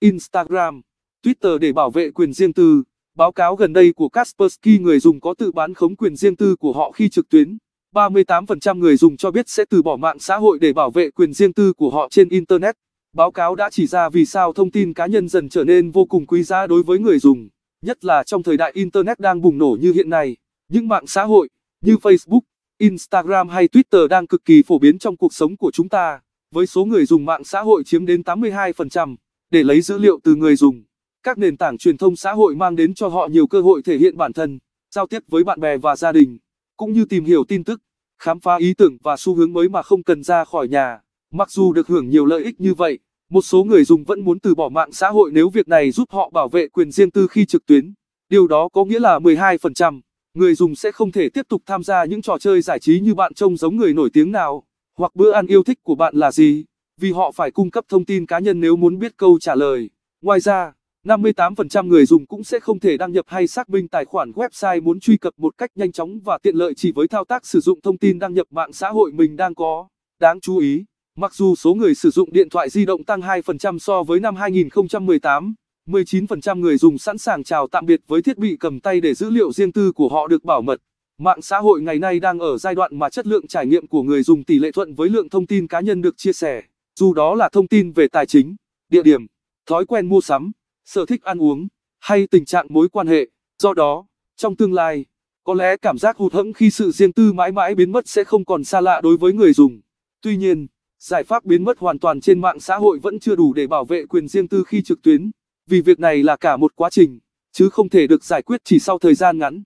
Instagram, Twitter để bảo vệ quyền riêng tư. Báo cáo gần đây của Kaspersky người dùng có tự bán khống quyền riêng tư của họ khi trực tuyến. 38% người dùng cho biết sẽ từ bỏ mạng xã hội để bảo vệ quyền riêng tư của họ trên Internet. Báo cáo đã chỉ ra vì sao thông tin cá nhân dần trở nên vô cùng quý giá đối với người dùng, nhất là trong thời đại Internet đang bùng nổ như hiện nay. Những mạng xã hội như Facebook, Instagram hay Twitter đang cực kỳ phổ biến trong cuộc sống của chúng ta, với số người dùng mạng xã hội chiếm đến 82% để lấy dữ liệu từ người dùng. Các nền tảng truyền thông xã hội mang đến cho họ nhiều cơ hội thể hiện bản thân, giao tiếp với bạn bè và gia đình, cũng như tìm hiểu tin tức, khám phá ý tưởng và xu hướng mới mà không cần ra khỏi nhà. Mặc dù được hưởng nhiều lợi ích như vậy, một số người dùng vẫn muốn từ bỏ mạng xã hội nếu việc này giúp họ bảo vệ quyền riêng tư khi trực tuyến. Điều đó có nghĩa là 12% người dùng sẽ không thể tiếp tục tham gia những trò chơi giải trí như bạn trông giống người nổi tiếng nào, hoặc bữa ăn yêu thích của bạn là gì vì họ phải cung cấp thông tin cá nhân nếu muốn biết câu trả lời. Ngoài ra, 58% người dùng cũng sẽ không thể đăng nhập hay xác minh tài khoản website muốn truy cập một cách nhanh chóng và tiện lợi chỉ với thao tác sử dụng thông tin đăng nhập mạng xã hội mình đang có. Đáng chú ý, mặc dù số người sử dụng điện thoại di động tăng 2% so với năm 2018, 19% người dùng sẵn sàng chào tạm biệt với thiết bị cầm tay để dữ liệu riêng tư của họ được bảo mật. Mạng xã hội ngày nay đang ở giai đoạn mà chất lượng trải nghiệm của người dùng tỷ lệ thuận với lượng thông tin cá nhân được chia sẻ dù đó là thông tin về tài chính, địa điểm, thói quen mua sắm, sở thích ăn uống hay tình trạng mối quan hệ. Do đó, trong tương lai, có lẽ cảm giác hụt hẫng khi sự riêng tư mãi mãi biến mất sẽ không còn xa lạ đối với người dùng. Tuy nhiên, giải pháp biến mất hoàn toàn trên mạng xã hội vẫn chưa đủ để bảo vệ quyền riêng tư khi trực tuyến, vì việc này là cả một quá trình, chứ không thể được giải quyết chỉ sau thời gian ngắn.